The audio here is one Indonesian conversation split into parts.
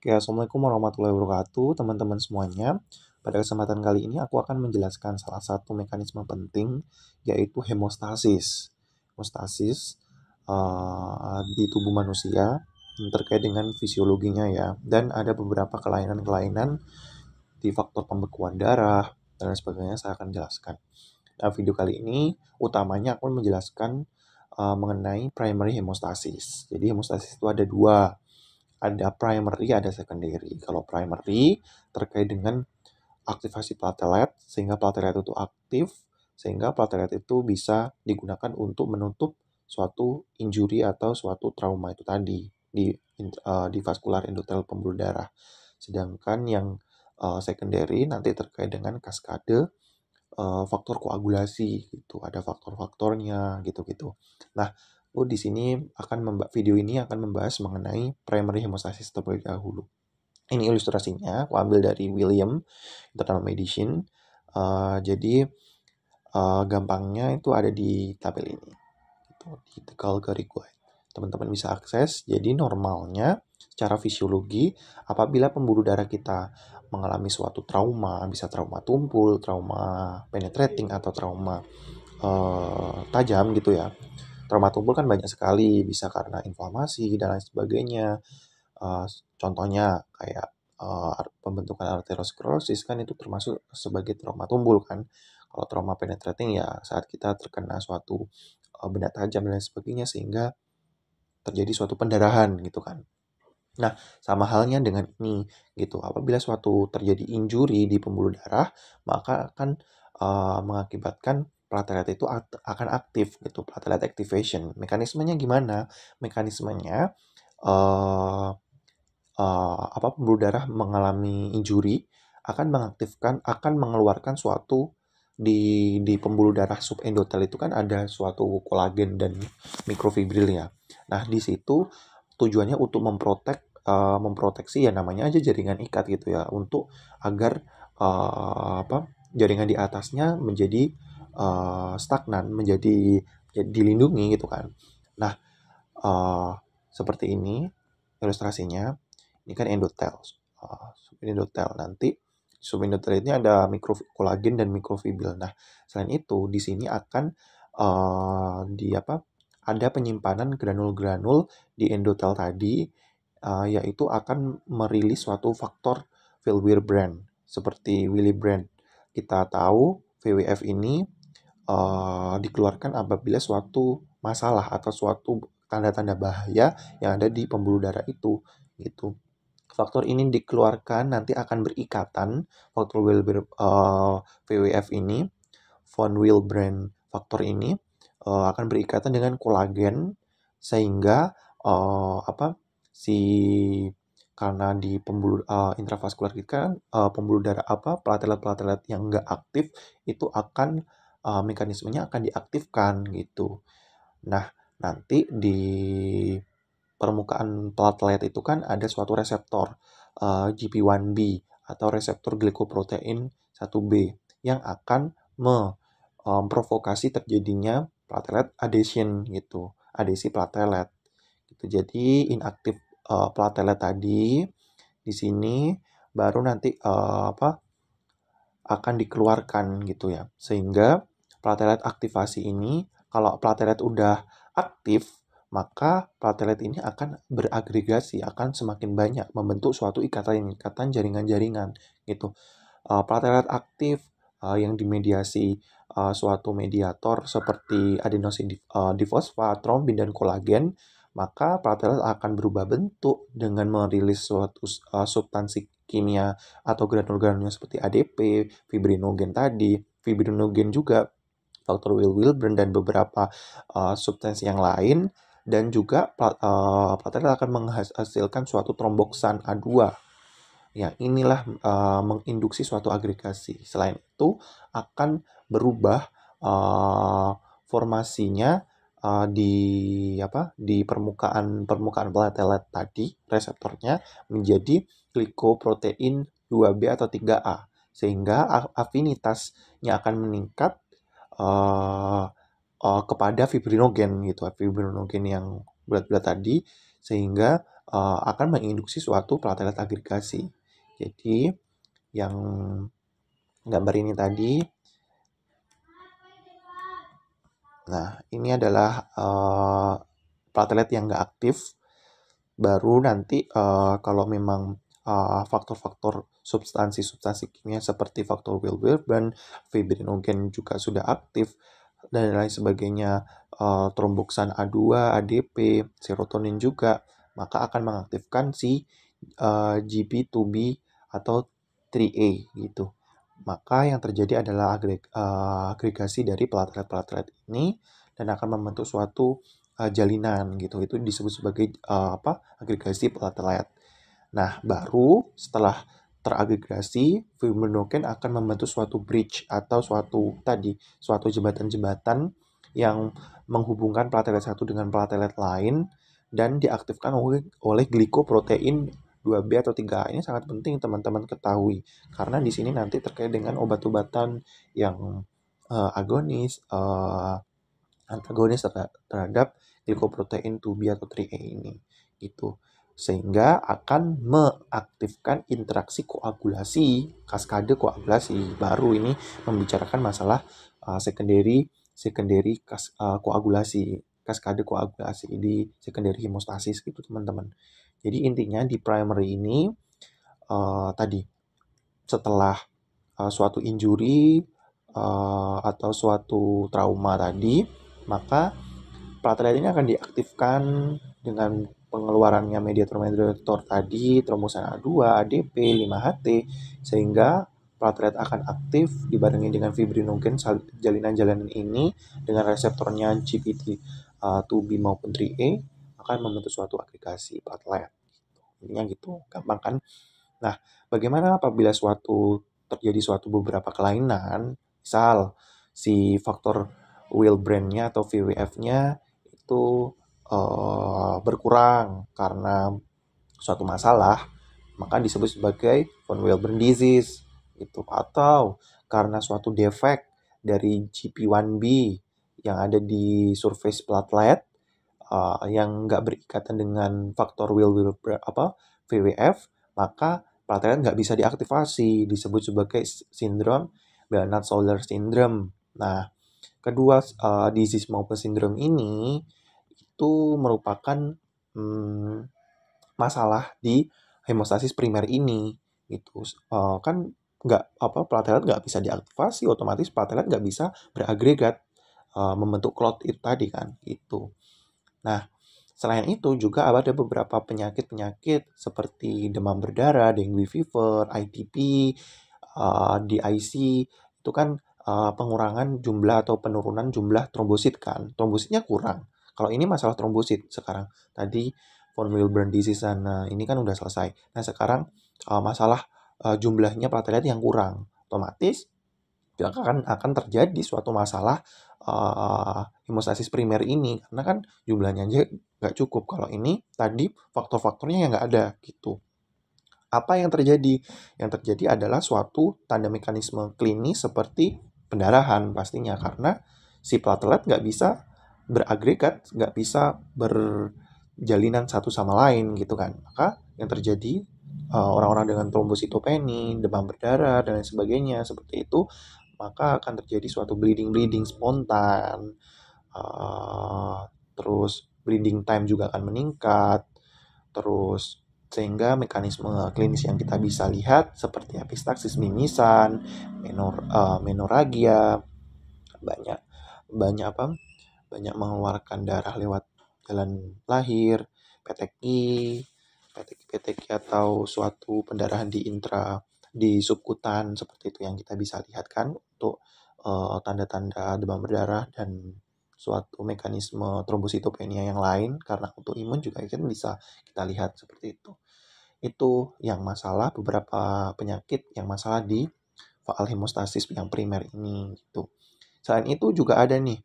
Oke, ya, Assalamualaikum warahmatullahi wabarakatuh teman-teman semuanya. Pada kesempatan kali ini aku akan menjelaskan salah satu mekanisme penting yaitu hemostasis. Hemostasis uh, di tubuh manusia terkait dengan fisiologinya ya. Dan ada beberapa kelainan-kelainan di faktor pembekuan darah dan lain sebagainya saya akan jelaskan. Nah, video kali ini utamanya aku menjelaskan uh, mengenai primary hemostasis. Jadi hemostasis itu ada dua ada primary, e, ada secondary. Kalau primary e terkait dengan aktivasi platelet, sehingga platelet itu aktif, sehingga platelet itu bisa digunakan untuk menutup suatu injuri atau suatu trauma itu tadi di uh, di vaskular endotel pembuluh darah. Sedangkan yang uh, secondary nanti terkait dengan kaskade faktor koagulasi gitu, ada faktor-faktornya gitu-gitu. Nah, Oh, di sini akan memba- video ini akan membahas mengenai primary hemostasis terlebih dahulu. Ini ilustrasinya, aku ambil dari William Internal Medicine. Uh, jadi uh, gampangnya itu ada di tabel ini. Itu di the Calgary Teman-teman bisa akses. Jadi normalnya secara fisiologi apabila pembuluh darah kita mengalami suatu trauma, bisa trauma tumpul, trauma penetrating atau trauma uh, tajam gitu ya Trauma tumpul kan banyak sekali, bisa karena inflamasi dan lain sebagainya. Uh, contohnya kayak uh, pembentukan arteriosklerosis kan itu termasuk sebagai trauma tumpul kan. Kalau trauma penetrating ya saat kita terkena suatu uh, benda tajam dan lain sebagainya sehingga terjadi suatu pendarahan gitu kan. Nah, sama halnya dengan ini gitu. Apabila suatu terjadi injuri di pembuluh darah, maka akan uh, mengakibatkan platelet itu akan aktif gitu platelet activation mekanismenya gimana mekanismenya uh, uh, apa pembuluh darah mengalami injury akan mengaktifkan akan mengeluarkan suatu di di pembuluh darah subendotel itu kan ada suatu kolagen dan mikrofibril ya nah di situ tujuannya untuk memprotek uh, memproteksi ya namanya aja jaringan ikat gitu ya untuk agar uh, apa jaringan di atasnya menjadi uh, stagnan menjadi ya, dilindungi gitu kan nah uh, seperti ini ilustrasinya ini kan endotel uh, subendotel nanti subendotel ini ada mikrokolagen dan mikrofibril nah selain itu di sini akan uh, di apa ada penyimpanan granul-granul di endotel tadi uh, yaitu akan merilis suatu faktor Wilbur brand seperti Willy brand kita tahu VWF ini uh, dikeluarkan apabila suatu masalah atau suatu tanda-tanda bahaya yang ada di pembuluh darah itu gitu. Faktor ini dikeluarkan nanti akan berikatan faktor uh, eh, VWF ini von Willebrand faktor ini uh, akan berikatan dengan kolagen sehingga uh, apa si karena di pembuluh uh, intravaskular kita uh, pembuluh darah apa platelet-platelet yang enggak aktif itu akan uh, mekanismenya akan diaktifkan gitu. Nah, nanti di permukaan platelet itu kan ada suatu reseptor uh, eh, GP1B atau reseptor glikoprotein 1B yang akan memprovokasi eh, um, terjadinya platelet adhesion gitu, adhesi platelet. Gitu. Jadi inaktif uh, platelet tadi di sini baru nanti uh, apa akan dikeluarkan gitu ya. Sehingga platelet aktivasi ini, kalau platelet udah aktif, maka platelet ini akan beragregasi, akan semakin banyak membentuk suatu ikatan-ikatan jaringan-jaringan gitu. Uh, platelet aktif uh, yang dimediasi uh, suatu mediator seperti adenosin difosfat, trombin dan kolagen, maka platelet akan berubah bentuk dengan merilis suatu uh, substansi kimia atau granul-granulnya seperti ADP, fibrinogen tadi, fibrinogen juga faktor will-will dan beberapa uh, substansi yang lain dan juga uh, akan menghasilkan suatu tromboksan A2. Ya, inilah uh, menginduksi suatu agregasi. Selain itu akan berubah uh, formasinya uh, di apa di permukaan permukaan platelet tadi reseptornya menjadi glikoprotein 2B atau 3A sehingga afinitasnya akan meningkat uh, uh, kepada fibrinogen gitu, fibrinogen yang berat-berat tadi sehingga uh, akan menginduksi suatu platelet agregasi. Jadi yang gambar ini tadi Nah, ini adalah uh, platelet yang nggak aktif. Baru nanti uh, kalau memang Eh, faktor-faktor uh, substansi-substansi kimia seperti faktor dan fibrinogen juga sudah aktif dan lain sebagainya, uh, eh, tromboksan A2, ADP, serotonin juga, maka akan mengaktifkan si uh, eh, GP2B atau 3A gitu. Maka yang terjadi adalah agreg uh, agregasi dari platelet-platelet ini dan akan membentuk suatu uh, jalinan gitu. Itu disebut sebagai uh, apa? agregasi platelet Nah, baru setelah teragregasi, fibrinogen akan membentuk suatu bridge atau suatu tadi suatu jembatan-jembatan yang menghubungkan platelet satu dengan platelet lain dan diaktifkan oleh, oleh glikoprotein 2B atau 3A ini sangat penting teman-teman ketahui karena di sini nanti terkait dengan obat-obatan yang uh, agonis uh, antagonis terhadap glikoprotein 2B atau 3A ini gitu sehingga akan mengaktifkan interaksi koagulasi, kaskade koagulasi. Baru ini membicarakan masalah uh, secondary secondary kas, uh, koagulasi, kaskade koagulasi di secondary hemostasis gitu teman-teman. Jadi intinya di primary ini uh, tadi setelah uh, suatu injury uh, atau suatu trauma tadi, maka platelet ini akan diaktifkan dengan pengeluarannya media mediator tadi, trombosan A2, ADP, 5HT, sehingga platelet akan aktif dibarengi dengan fibrinogen jalinan-jalinan ini dengan reseptornya GPT2B uh, maupun 3A akan membentuk suatu agregasi platelet. Gitu. Intinya gitu, gampang kan? Nah, bagaimana apabila suatu terjadi suatu beberapa kelainan, misal si faktor Wilbrand-nya atau VWF-nya itu uh, berkurang karena suatu masalah, maka disebut sebagai von Willebrand disease itu atau karena suatu defek dari GP1B yang ada di surface platelet uh, eh, yang nggak berikatan dengan faktor will will apa VWF maka platelet nggak bisa diaktifasi disebut sebagai sindrom Bernard Soler syndrome. Nah, kedua uh, disease maupun sindrom ini itu merupakan hmm, masalah di hemostasis primer ini itu uh, eh, kan nggak apa platelet nggak bisa diaktifasi otomatis platelet nggak bisa beragregat uh, membentuk clot itu tadi kan itu nah selain itu juga ada beberapa penyakit penyakit seperti demam berdarah dengue fever ITP uh, eh, DIC itu kan uh, pengurangan jumlah atau penurunan jumlah trombosit kan trombositnya kurang kalau ini masalah trombosit sekarang. Tadi von Willebrand disease sana ini kan udah selesai. Nah, sekarang uh, masalah uh, jumlahnya platelet yang kurang. Otomatis akan akan terjadi suatu masalah uh, hemostasis primer ini karena kan jumlahnya aja nggak cukup kalau ini tadi faktor-faktornya yang nggak ada gitu apa yang terjadi yang terjadi adalah suatu tanda mekanisme klinis seperti pendarahan pastinya karena si platelet nggak bisa beragregat, nggak bisa berjalinan satu sama lain gitu kan. Maka yang terjadi eh, orang-orang dengan trombositopeni demam berdarah dan lain sebagainya seperti itu, maka akan terjadi suatu bleeding-bleeding spontan. Eh, terus bleeding time juga akan meningkat. Terus sehingga mekanisme klinis yang kita bisa lihat seperti epistaxis mimisan, menor, uh, eh, menoragia, banyak banyak apa banyak mengeluarkan darah lewat jalan lahir, PTKI, PTKI, peteki atau suatu pendarahan di intra di subkutan seperti itu yang kita bisa lihat kan untuk eh, tanda-tanda uh, demam berdarah dan suatu mekanisme trombositopenia yang lain karena untuk imun juga kan bisa kita lihat seperti itu. Itu yang masalah beberapa penyakit yang masalah di faal hemostasis yang primer ini gitu. Selain itu juga ada nih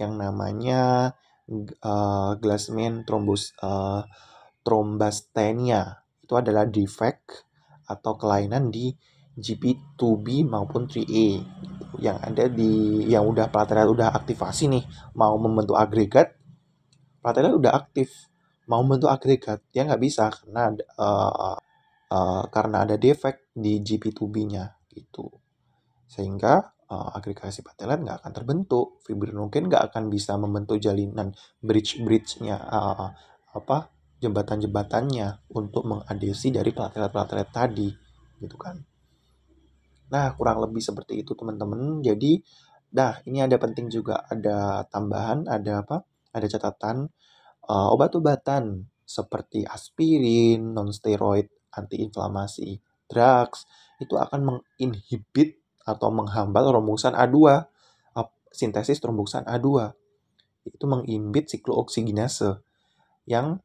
yang namanya uh, Glassman trombus uh, eh, trombastenia Itu adalah defect atau kelainan di GP2B maupun 3A yang ada di yang udah platelet udah aktivasi nih mau membentuk agregat platelet udah aktif mau membentuk agregat dia nggak bisa karena uh, uh, karena ada defect di GP2B-nya gitu sehingga uh, agregasi patelan nggak akan terbentuk, fibrinogen nggak akan bisa membentuk jalinan bridge-bridge-nya uh, eh, apa jembatan-jembatannya untuk mengadesi dari platelet-platelet tadi, gitu kan? Nah kurang lebih seperti itu teman-teman. Jadi, dah ini ada penting juga ada tambahan, ada apa? Ada catatan uh, obat-obatan seperti aspirin, non-steroid, nonsteroid, antiinflamasi, drugs itu akan menginhibit atau menghambat rombongsan A2, sintesis rombongsan A2. Itu mengimbit siklooksigenase yang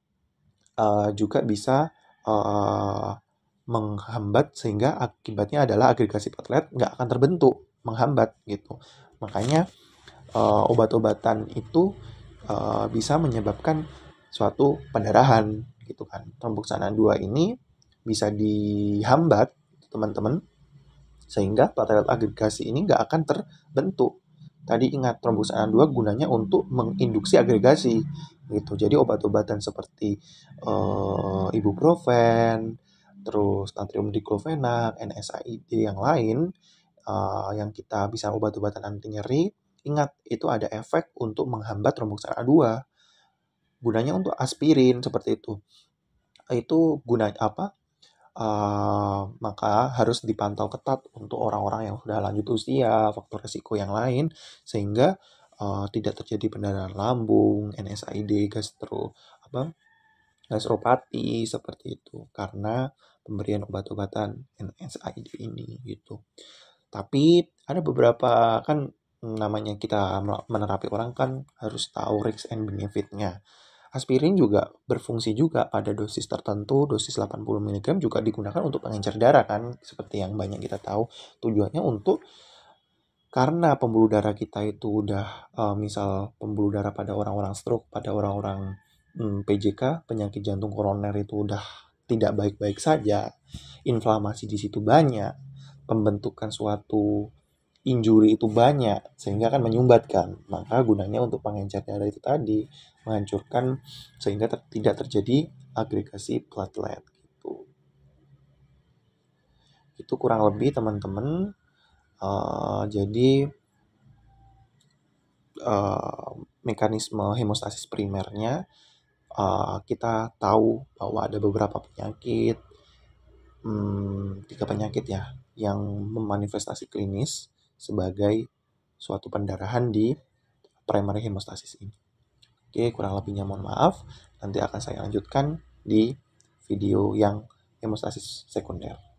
uh, juga bisa uh, menghambat sehingga akibatnya adalah agregasi platelet nggak akan terbentuk, menghambat gitu. Makanya uh, obat-obatan itu uh, bisa menyebabkan suatu pendarahan gitu kan. Rombongsan A2 ini bisa dihambat teman-teman sehingga platelet agregasi ini nggak akan terbentuk. Tadi ingat trombus A2 gunanya untuk menginduksi agregasi gitu. Jadi obat-obatan seperti uh, ibuprofen, terus natrium diklofenak, NSAID yang lain uh, yang kita bisa obat-obatan anti nyeri, ingat itu ada efek untuk menghambat trombosis A2. Gunanya untuk aspirin seperti itu. Itu guna apa? Uh, maka harus dipantau ketat untuk orang-orang yang sudah lanjut usia, faktor resiko yang lain, sehingga uh, tidak terjadi pendarahan lambung, NSAID, gastro, apa, gastropati seperti itu, karena pemberian obat-obatan NSAID ini gitu. Tapi ada beberapa kan namanya kita menerapi orang kan harus tahu risk and benefitnya. nya Aspirin juga berfungsi juga pada dosis tertentu, dosis 80 mg juga digunakan untuk pengencer darah kan, seperti yang banyak kita tahu. Tujuannya untuk karena pembuluh darah kita itu udah eh, misal pembuluh darah pada orang-orang stroke, pada orang-orang hmm, PJK, penyakit jantung koroner itu udah tidak baik-baik saja, inflamasi di situ banyak, pembentukan suatu injuri itu banyak sehingga akan menyumbatkan maka gunanya untuk pengencer darah itu tadi menghancurkan sehingga ter tidak terjadi agregasi platelet gitu itu kurang lebih teman-teman uh, jadi uh, mekanisme hemostasis primernya uh, kita tahu bahwa ada beberapa penyakit hmm, tiga penyakit ya yang memanifestasi klinis sebagai suatu pendarahan di primary hemostasis ini. Oke, kurang lebihnya mohon maaf. Nanti akan saya lanjutkan di video yang hemostasis sekunder.